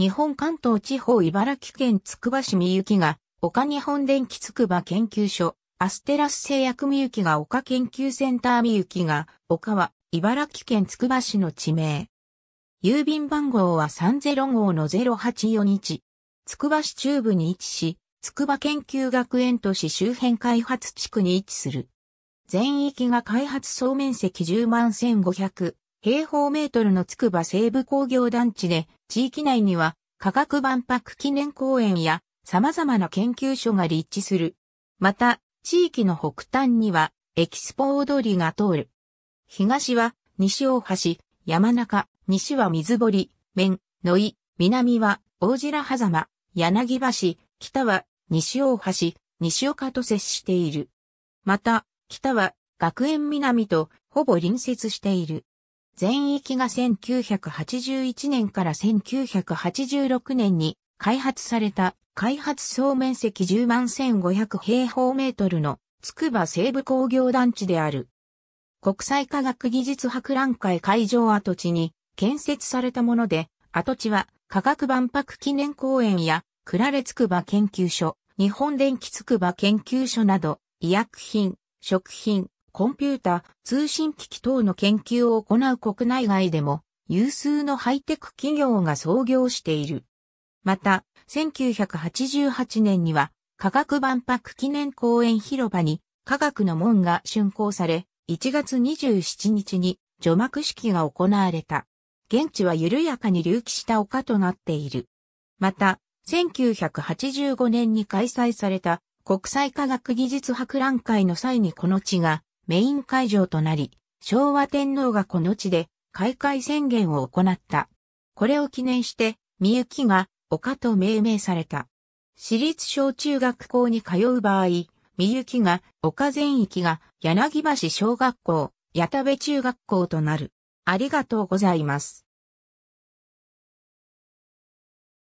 日本関東地方茨城県つくば市みゆきが、岡日本電気つくば研究所、アステラス製薬みゆきが岡研究センターみゆきが、岡は茨城県つくば市の地名。郵便番号は30号の0841。つくば市中部に位置し、つくば研究学園都市周辺開発地区に位置する。全域が開発総面積10万1500平方メートルの筑波西部工業団地で、地域内には科学万博記念公園や様々な研究所が立地する。また、地域の北端にはエキスポ大通りが通る。東は西大橋、山中、西は水堀、面、野井、南は大白狭間、柳橋、北は西大橋、西岡と接している。また、北は学園南とほぼ隣接している。全域が1981年から1986年に開発された開発総面積10万1500平方メートルの筑波西部工業団地である。国際科学技術博覧会会場跡地に建設されたもので、跡地は科学万博記念公園やクラレ筑波研究所、日本電気筑波研究所など医薬品、食品、コンピュータ、通信機器等の研究を行う国内外でも、有数のハイテク企業が創業している。また、1988年には、科学万博記念公園広場に、科学の門が竣工され、1月27日に除幕式が行われた。現地は緩やかに隆起した丘となっている。また、1985年に開催された国際科学技術博覧会の際にこの地がメイン会場となり、昭和天皇がこの地で開会宣言を行った。これを記念して、みゆきが丘と命名された。私立小中学校に通う場合、みゆきが丘全域が柳橋小学校、矢田部中学校となる。ありがとうございます。